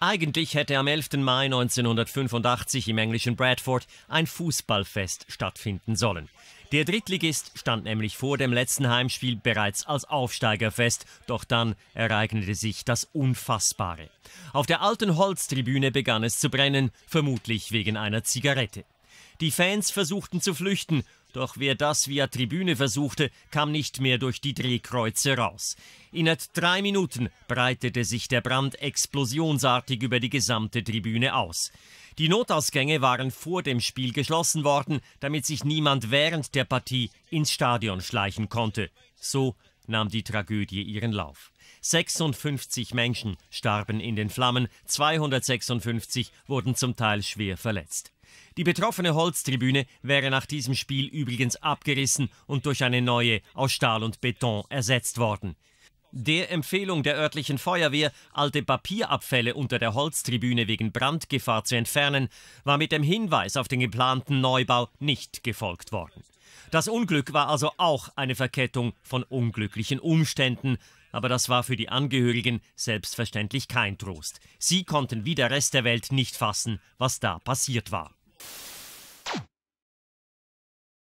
Eigentlich hätte am 11. Mai 1985 im englischen Bradford ein Fußballfest stattfinden sollen. Der Drittligist stand nämlich vor dem letzten Heimspiel bereits als Aufsteiger fest, doch dann ereignete sich das Unfassbare. Auf der alten Holztribüne begann es zu brennen, vermutlich wegen einer Zigarette. Die Fans versuchten zu flüchten, doch wer das via Tribüne versuchte, kam nicht mehr durch die Drehkreuze raus. Innerhalb drei Minuten breitete sich der Brand explosionsartig über die gesamte Tribüne aus. Die Notausgänge waren vor dem Spiel geschlossen worden, damit sich niemand während der Partie ins Stadion schleichen konnte. So nahm die Tragödie ihren Lauf. 56 Menschen starben in den Flammen, 256 wurden zum Teil schwer verletzt. Die betroffene Holztribüne wäre nach diesem Spiel übrigens abgerissen und durch eine neue aus Stahl und Beton ersetzt worden. Der Empfehlung der örtlichen Feuerwehr, alte Papierabfälle unter der Holztribüne wegen Brandgefahr zu entfernen, war mit dem Hinweis auf den geplanten Neubau nicht gefolgt worden. Das Unglück war also auch eine Verkettung von unglücklichen Umständen, aber das war für die Angehörigen selbstverständlich kein Trost. Sie konnten wie der Rest der Welt nicht fassen, was da passiert war.